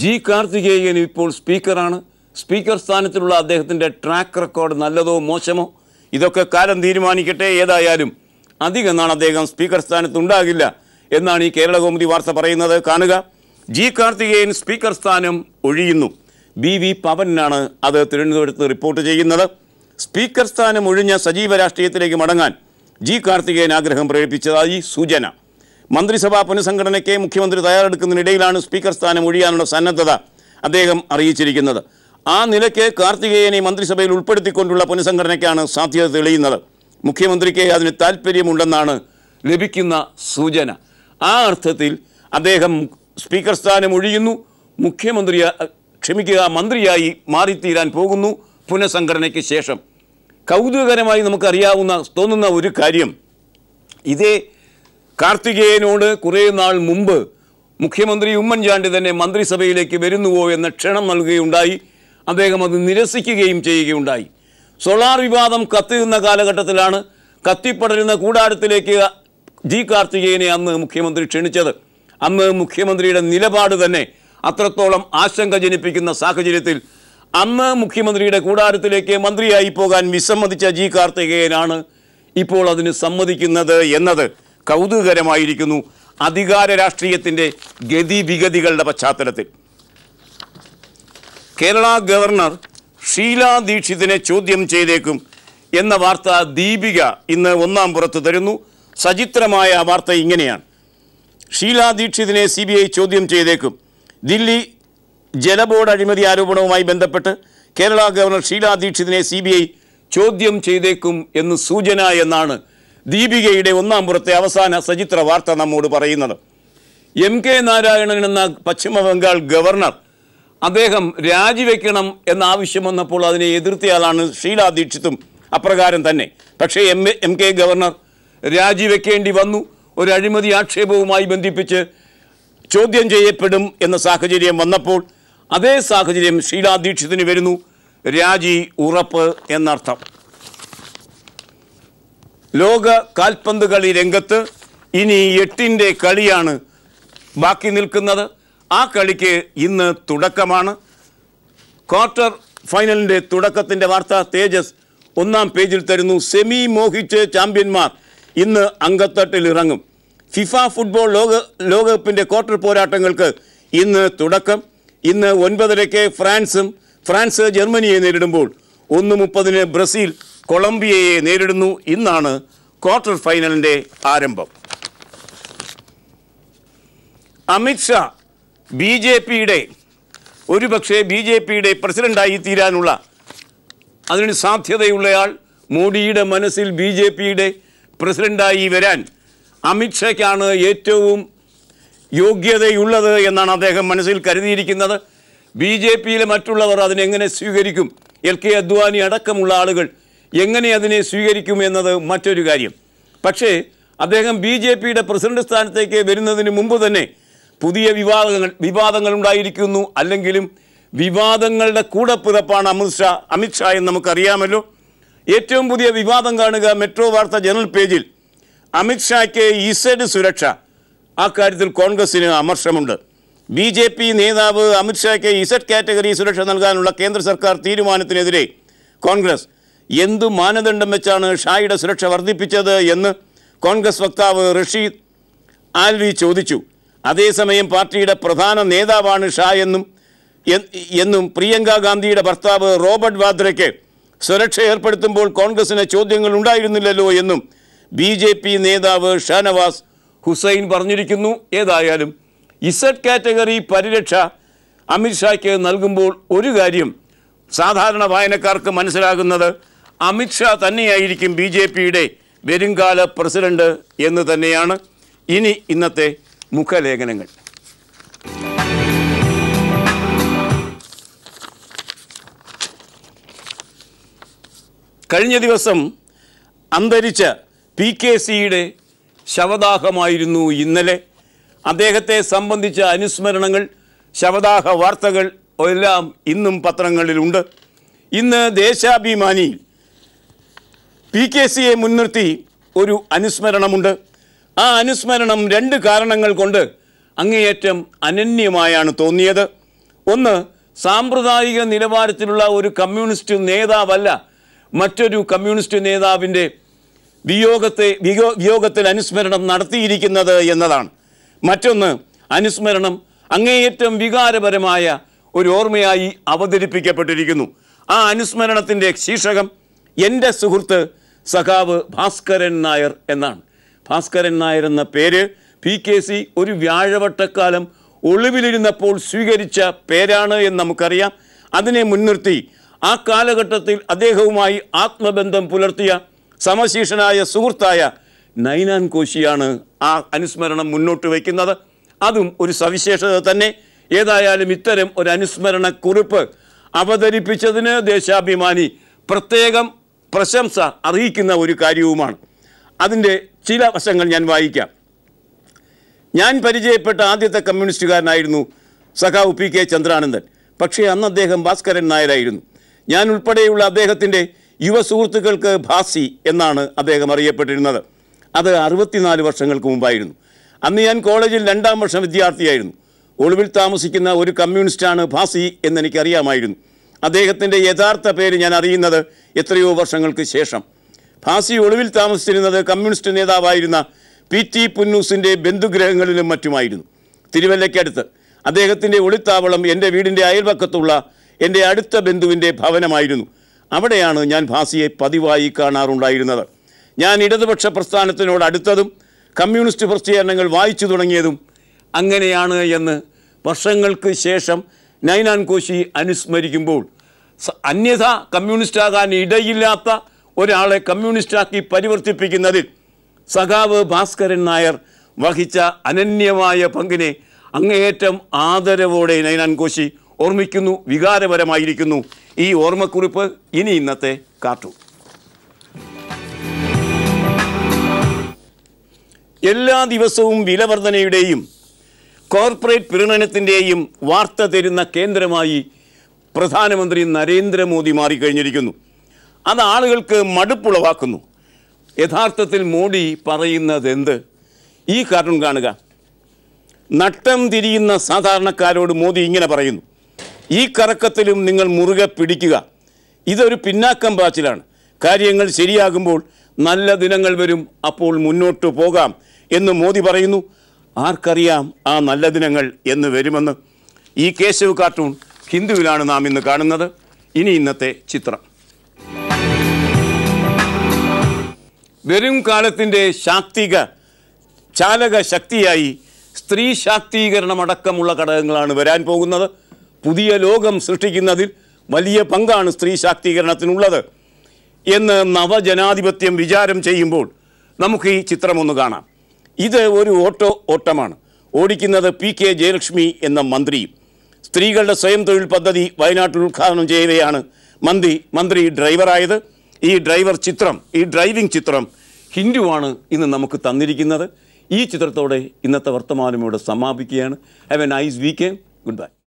G Karthikeyan ഇപ്പോൾ സ്പീക്കറാണ് speaker സ്ഥാനത്തിലുള്ള അദ്ദേഹത്തിൻ്റെ track record നല്ലതോ മോശമോ ഇതൊക്കെ കാലം തീരുമാനിക്കട്ടെ ഏതായാലും അധികം നാൾ അദ്ദേഹം സ്പീക്കർ സ്ഥാനത്ത് ഉണ്ടാകില്ല എന്നാണ് ഈ കേരള കോമതി വാർത്ത പറയുന്നത് കാണുക ജി കാർത്തികേയൻ സ്പീക്കർ സ്ഥാനം ഒഴിയുന്നു ബി വി പവനാണ് അത് തിരുവനന്തപുരത്ത് റിപ്പോർട്ട് ചെയ്യുന്നത് സ്പീക്കർ സ്ഥാനം ഒഴിഞ്ഞ സജീവ രാഷ്ട്രീയത്തിലേക്ക് മടങ്ങാൻ ജി കാർത്തികേയൻ ആഗ്രഹം പ്രകടിപ്പിച്ചതായി സൂചന മന്ത്രിസഭാ പുനഃസംഘടനയ്ക്ക് മുഖ്യമന്ത്രി തയ്യാറെടുക്കുന്നതിനിടയിലാണ് സ്പീക്കർ സ്ഥാനം ഒഴിയാനുള്ള സന്നദ്ധത അദ്ദേഹം അറിയിച്ചിരിക്കുന്നത് ആ നിലയ്ക്ക് കാർത്തികേയനെ മന്ത്രിസഭയിൽ ഉൾപ്പെടുത്തിക്കൊണ്ടുള്ള പുനഃസംഘടനയ്ക്കാണ് സാധ്യത തെളിയുന്നത് മുഖ്യമന്ത്രിക്ക് അതിന് താല്പര്യമുണ്ടെന്നാണ് ലഭിക്കുന്ന സൂചന ആ അർത്ഥത്തിൽ അദ്ദേഹം സ്പീക്കർ സ്ഥാനം ഒഴിയുന്നു മുഖ്യമന്ത്രി ക്ഷമിക്കുക മന്ത്രിയായി മാറിത്തീരാൻ പോകുന്നു പുനഃസംഘടനയ്ക്ക് ശേഷം കൗതുകകരമായി നമുക്കറിയാവുന്ന തോന്നുന്ന ഒരു കാര്യം ഇതേ കാർത്തികേയനോട് കുറേ നാൾ മുമ്പ് മുഖ്യമന്ത്രി ഉമ്മൻചാണ്ടി തന്നെ മന്ത്രിസഭയിലേക്ക് വരുന്നുവോ എന്ന ക്ഷണം നൽകുകയുണ്ടായി അദ്ദേഹം അത് നിരസിക്കുകയും ചെയ്യുകയുണ്ടായി സോളാർ വിവാദം കത്തുന്ന കാലഘട്ടത്തിലാണ് കത്തിപ്പടരുന്ന കൂടാരത്തിലേക്ക് ജി കാർത്തികേയനെ അന്ന് മുഖ്യമന്ത്രി ക്ഷണിച്ചത് അന്ന് മുഖ്യമന്ത്രിയുടെ നിലപാട് തന്നെ അത്രത്തോളം ആശങ്ക ജനിപ്പിക്കുന്ന സാഹചര്യത്തിൽ അന്ന് മുഖ്യമന്ത്രിയുടെ കൂടാരത്തിലേക്ക് മന്ത്രിയായി പോകാൻ വിസമ്മതിച്ച ജി കാർത്തികേയനാണ് ഇപ്പോൾ അതിന് സമ്മതിക്കുന്നത് എന്നത് കൗതുകകരമായിരിക്കുന്നു അധികാര രാഷ്ട്രീയത്തിൻ്റെ ഗതിവിഗതികളുടെ പശ്ചാത്തലത്തിൽ കേരള ഗവർണർ ഷീല ദീക്ഷിതിനെ ചോദ്യം ചെയ്തേക്കും എന്ന വാർത്ത ദീപിക ഇന്ന് ഒന്നാം പുറത്ത് തരുന്നു സചിത്രമായ വാർത്ത ഇങ്ങനെയാണ് ഷീല ദീക്ഷിതിനെ സി ബി ഐ ചോദ്യം ചെയ്തേക്കും ദില്ലി ജലബോർഡ് അഴിമതി ആരോപണവുമായി ബന്ധപ്പെട്ട് കേരള ഗവർണർ ഷീല ദീക്ഷിതിനെ സി ചോദ്യം ചെയ്തേക്കും എന്ന് സൂചന എന്നാണ് ദീപികയുടെ ഒന്നാം പുറത്തെ അവസാന സചിത്ര വാർത്ത നമ്മോട് പറയുന്നത് എം കെ നാരായണൻ എന്ന പശ്ചിമബംഗാൾ ഗവർണർ അദ്ദേഹം രാജിവെക്കണം എന്ന ആവശ്യം വന്നപ്പോൾ അതിനെ എതിർത്തയാളാണ് ഷീല ദീക്ഷിത്തും അപ്രകാരം തന്നെ പക്ഷേ എം എം കെ ഗവർണർ രാജിവെക്കേണ്ടി വന്നു ഒരു അഴിമതി ആക്ഷേപവുമായി ബന്ധിപ്പിച്ച് ചോദ്യം ചെയ്യപ്പെടും എന്ന സാഹചര്യം വന്നപ്പോൾ അതേ സാഹചര്യം ഷീലാ ദീക്ഷിതിന് വരുന്നു രാജി ഉറപ്പ് എന്നർത്ഥം ലോക കാൽപന്ത് കളി രംഗത്ത് ഇനി എട്ടിൻ്റെ കളിയാണ് ബാക്കി നിൽക്കുന്നത് ആ കളിക്ക് ഇന്ന് തുടക്കമാണ് ക്വാർട്ടർ ഫൈനലിൻ്റെ തുടക്കത്തിൻ്റെ വാർത്ത തേജസ് ഒന്നാം പേജിൽ തരുന്നു സെമി മോഹിച്ച് ചാമ്പ്യന്മാർ ഇന്ന് അങ്കത്തട്ടിൽ ഇറങ്ങും ഫിഫ ഫുട്ബോൾ ലോക ലോകകപ്പിൻ്റെ ക്വാർട്ടർ പോരാട്ടങ്ങൾക്ക് ഇന്ന് തുടക്കം ഇന്ന് ഒൻപതരയ്ക്ക് ഫ്രാൻസും ഫ്രാൻസ് ജർമ്മനിയെ നേരിടുമ്പോൾ ഒന്ന് മുപ്പതിന് ബ്രസീൽ കൊളംബിയയെ നേരിടുന്നു ഇന്നാണ് ക്വാർട്ടർ ഫൈനലിൻ്റെ ആരംഭം അമിത്ഷാ ബി ജെ പിയുടെ ഒരുപക്ഷെ ബി ജെ പിയുടെ പ്രസിഡൻ്റായി തീരാനുള്ള അതിന് സാധ്യതയുള്ളയാൾ മോഡിയുടെ മനസ്സിൽ ബി ജെ പിയുടെ പ്രസിഡൻ്റായി വരാൻ അമിത്ഷയ്ക്കാണ് ഏറ്റവും യോഗ്യതയുള്ളത് എന്നാണ് അദ്ദേഹം മനസ്സിൽ കരുതിയിരിക്കുന്നത് ബി ജെ പിയിലെ മറ്റുള്ളവർ അതിനെങ്ങനെ സ്വീകരിക്കും എൽ കെ അദ്വാനി അടക്കമുള്ള ആളുകൾ എങ്ങനെ അതിനെ സ്വീകരിക്കും എന്നത് മറ്റൊരു കാര്യം പക്ഷേ അദ്ദേഹം ബി ജെ പിയുടെ പ്രസിഡന്റ് സ്ഥാനത്തേക്ക് വരുന്നതിന് മുമ്പ് തന്നെ പുതിയ വിവാദങ്ങൾ വിവാദങ്ങൾ ഉണ്ടായിരിക്കുന്നു അല്ലെങ്കിലും വിവാദങ്ങളുടെ കൂടപ്പിറപ്പാണ് അമിത്ഷാ അമിത്ഷാ എന്ന് നമുക്കറിയാമല്ലോ ഏറ്റവും പുതിയ വിവാദം കാണുക മെട്രോ വാർത്ത ജനറൽ പേജിൽ അമിത്ഷായ്ക്ക് ഇസഡ് സുരക്ഷ ആ കാര്യത്തിൽ കോൺഗ്രസിന് അമർഷമുണ്ട് ബി ജെ പി നേതാവ് അമിത്ഷായ്ക്ക് ഇസഡ് കാറ്റഗറി സുരക്ഷ നൽകാനുള്ള കേന്ദ്ര സർക്കാർ തീരുമാനത്തിനെതിരെ കോൺഗ്രസ് എന്തു മാനദണ്ഡം വെച്ചാണ് ഷായുടെ സുരക്ഷ വർദ്ധിപ്പിച്ചത് എന്ന് കോൺഗ്രസ് വക്താവ് റഷീദ് ആൽവി ചോദിച്ചു അതേസമയം പാർട്ടിയുടെ പ്രധാന നേതാവാണ് ഷാ എന്നും എന്നും പ്രിയങ്ക ഗാന്ധിയുടെ ഭർത്താവ് റോബർട്ട് വാദ്രയ്ക്ക് സുരക്ഷ ഏർപ്പെടുത്തുമ്പോൾ കോൺഗ്രസിന് ചോദ്യങ്ങൾ ഉണ്ടായിരുന്നില്ലല്ലോ എന്നും ബി നേതാവ് ഷാനവാസ് ഹുസൈൻ പറഞ്ഞിരിക്കുന്നു ഏതായാലും ഇസഡ് കാറ്റഗറി പരിരക്ഷ അമിത്ഷായ്ക്ക് നൽകുമ്പോൾ ഒരു കാര്യം സാധാരണ വായനക്കാർക്ക് മനസ്സിലാകുന്നത് അമിത്ഷാ തന്നെയായിരിക്കും ബി ജെ പിയുടെ വരുംകാല പ്രസിഡന്റ് എന്ന് തന്നെയാണ് ഇനി ഇന്നത്തെ മുഖലേഖനങ്ങൾ കഴിഞ്ഞ ദിവസം അന്തരിച്ച പി കെ സിയുടെ ശവദാഹമായിരുന്നു ഇന്നലെ അദ്ദേഹത്തെ സംബന്ധിച്ച അനുസ്മരണങ്ങൾ ശവദാഹ വാർത്തകൾ എല്ലാം ഇന്നും പത്രങ്ങളിലുണ്ട് ഇന്ന് ദേശാഭിമാനിയിൽ പി കെ സിയെ മുൻനിർത്തി ഒരു അനുസ്മരണമുണ്ട് ആ അനുസ്മരണം രണ്ട് കാരണങ്ങൾ കൊണ്ട് അങ്ങേയറ്റം അനന്യമായാണ് തോന്നിയത് ഒന്ന് സാമ്പ്രദായിക നിലവാരത്തിലുള്ള ഒരു കമ്മ്യൂണിസ്റ്റ് നേതാവല്ല മറ്റൊരു കമ്മ്യൂണിസ്റ്റ് നേതാവിൻ്റെ വിയോഗത്തെ വിയോഗത്തിൽ അനുസ്മരണം നടത്തിയിരിക്കുന്നത് എന്നതാണ് മറ്റൊന്ന് അനുസ്മരണം അങ്ങേയറ്റം വികാരപരമായ ഒരു ഓർമ്മയായി അവതരിപ്പിക്കപ്പെട്ടിരിക്കുന്നു ആ അനുസ്മരണത്തിൻ്റെ ശീർഷകം എൻ്റെ സുഹൃത്ത് സഖാവ് ഭാസ്കരൻ നായർ എന്നാണ് ഭാസ്കരൻ നായർ എന്ന പേര് പി കെ സി ഒരു വ്യാഴവട്ടക്കാലം ഒളിവിലിരുന്നപ്പോൾ സ്വീകരിച്ച പേരാണ് എന്ന് നമുക്കറിയാം അതിനെ മുൻനിർത്തി ആ കാലഘട്ടത്തിൽ അദ്ദേഹവുമായി ആത്മബന്ധം പുലർത്തിയ സമശീഷനായ സുഹൃത്തായ നൈനാൻ കോശിയാണ് ആ അനുസ്മരണം മുന്നോട്ട് വയ്ക്കുന്നത് അതും ഒരു സവിശേഷത തന്നെ ഏതായാലും ഇത്തരം ഒരു അനുസ്മരണ കുറിപ്പ് അവതരിപ്പിച്ചതിന് ദേശാഭിമാനി പ്രത്യേകം പ്രശംസ അറിയിക്കുന്ന ഒരു കാര്യവുമാണ് അതിൻ്റെ ചില വശങ്ങൾ ഞാൻ വായിക്കാം ഞാൻ പരിചയപ്പെട്ട ആദ്യത്തെ കമ്മ്യൂണിസ്റ്റുകാരനായിരുന്നു സഖാവ് പി കെ ചന്ദ്രാനന്ദൻ പക്ഷേ അന്ന് അദ്ദേഹം ഭാസ്കരൻ നായരായിരുന്നു ഞാൻ ഉൾപ്പെടെയുള്ള അദ്ദേഹത്തിൻ്റെ യുവസുഹൃത്തുക്കൾക്ക് ഭാസി എന്നാണ് അദ്ദേഹം അറിയപ്പെട്ടിരുന്നത് അത് അറുപത്തിനാല് വർഷങ്ങൾക്ക് മുമ്പായിരുന്നു അന്ന് ഞാൻ കോളേജിൽ രണ്ടാം വർഷം വിദ്യാർത്ഥിയായിരുന്നു ഒളിവിൽ താമസിക്കുന്ന ഒരു കമ്മ്യൂണിസ്റ്റാണ് ഭാസി എന്നെനിക്കറിയാമായിരുന്നു അദ്ദേഹത്തിൻ്റെ യഥാർത്ഥ പേര് ഞാൻ അറിയുന്നത് എത്രയോ വർഷങ്ങൾക്ക് ശേഷം ഭാസി ഒളിവിൽ താമസിച്ചിരുന്നത് കമ്മ്യൂണിസ്റ്റ് നേതാവായിരുന്ന പി ടി പുന്നൂസിൻ്റെ ബന്ധുഗ്രഹങ്ങളിലും മറ്റുമായിരുന്നു തിരുവല്ലയ്ക്കടുത്ത് അദ്ദേഹത്തിൻ്റെ ഒളിത്താവളം എൻ്റെ വീടിൻ്റെ അയൽപക്കത്തുള്ള എൻ്റെ അടുത്ത ബന്ധുവിൻ്റെ ഭവനമായിരുന്നു അവിടെയാണ് ഞാൻ ഭാസിയെ പതിവായി കാണാറുണ്ടായിരുന്നത് ഞാൻ ഇടതുപക്ഷ പ്രസ്ഥാനത്തിനോട് അടുത്തതും കമ്മ്യൂണിസ്റ്റ് പ്രസിദ്ധീകരണങ്ങൾ വായിച്ചു തുടങ്ങിയതും അങ്ങനെയാണ് എന്ന് വർഷങ്ങൾക്ക് ശേഷം നൈനാൻ കോശി അനുസ്മരിക്കുമ്പോൾ അന്യഥ കമ്മ്യൂണിസ്റ്റാകാൻ ഇടയില്ലാത്ത ഒരാളെ കമ്മ്യൂണിസ്റ്റാക്കി പരിവർത്തിപ്പിക്കുന്നതിൽ സഖാവ് ഭാസ്കരൻ നായർ വഹിച്ച അനന്യമായ പങ്കിനെ അങ്ങേയറ്റം ആദരവോടെ നൈനാൻ കോശി ഓർമ്മിക്കുന്നു വികാരപരമായിരിക്കുന്നു ഈ ഓർമ്മക്കുറിപ്പ് ഇനി ഇന്നത്തെ കാർട്ടൂൺ എല്ലാ ദിവസവും വിലവർധനയുടെയും കോർപ്പറേറ്റ് പ്രീണനത്തിൻ്റെയും വാർത്ത തരുന്ന കേന്ദ്രമായി പ്രധാനമന്ത്രി നരേന്ദ്രമോദി മാറിക്കഴിഞ്ഞിരിക്കുന്നു അത് ആളുകൾക്ക് മടുപ്പുളവാക്കുന്നു യഥാർത്ഥത്തിൽ മോഡി പറയുന്നതെന്ത് ഈ കാരണം കാണുക നട്ടം തിരിയുന്ന സാധാരണക്കാരോട് മോദി ഇങ്ങനെ പറയുന്നു ഈ കറക്കത്തിലും നിങ്ങൾ മുറുകെ പിടിക്കുക ഇതൊരു പിന്നാക്കം പാച്ചിലാണ് കാര്യങ്ങൾ ശരിയാകുമ്പോൾ നല്ല ദിനങ്ങൾ വരും അപ്പോൾ മുന്നോട്ട് പോകാം എന്ന് മോദി പറയുന്നു ആർക്കറിയാം ആ നല്ല ദിനങ്ങൾ എന്ന് വരുമെന്ന് ഈ കേശവ് കാർട്ടൂൺ ഹിന്ദുവിലാണ് നാം ഇന്ന് കാണുന്നത് ഇനി ഇന്നത്തെ ചിത്രം വരും കാലത്തിൻ്റെ ശാക്തിക ചാലക ശക്തിയായി സ്ത്രീ ശാക്തീകരണമടക്കമുള്ള ഘടകങ്ങളാണ് വരാൻ പോകുന്നത് പുതിയ ലോകം സൃഷ്ടിക്കുന്നതിൽ വലിയ പങ്കാണ് സ്ത്രീ ശാക്തീകരണത്തിനുള്ളത് എന്ന് നവജനാധിപത്യം വിചാരം ചെയ്യുമ്പോൾ നമുക്ക് ഈ ചിത്രമൊന്ന് കാണാം ഇത് ഒരു ഓട്ടോ ഓട്ടമാണ് ഓടിക്കുന്നത് പി കെ ജയലക്ഷ്മി എന്ന മന്ത്രിയും സ്ത്രീകളുടെ സ്വയം തൊഴിൽ പദ്ധതി വയനാട്ടിൽ ഉദ്ഘാടനം ചെയ്യവെയാണ് മന്ത്രി മന്ത്രി ഡ്രൈവറായത് ഈ ഡ്രൈവർ ചിത്രം ഈ ഡ്രൈവിംഗ് ചിത്രം ഹിന്ദുവാണ് ഇന്ന് നമുക്ക് തന്നിരിക്കുന്നത് ഈ ചിത്രത്തോടെ ഇന്നത്തെ വർത്തമാനം ഇവിടെ സമാപിക്കുകയാണ് have a nice week good bye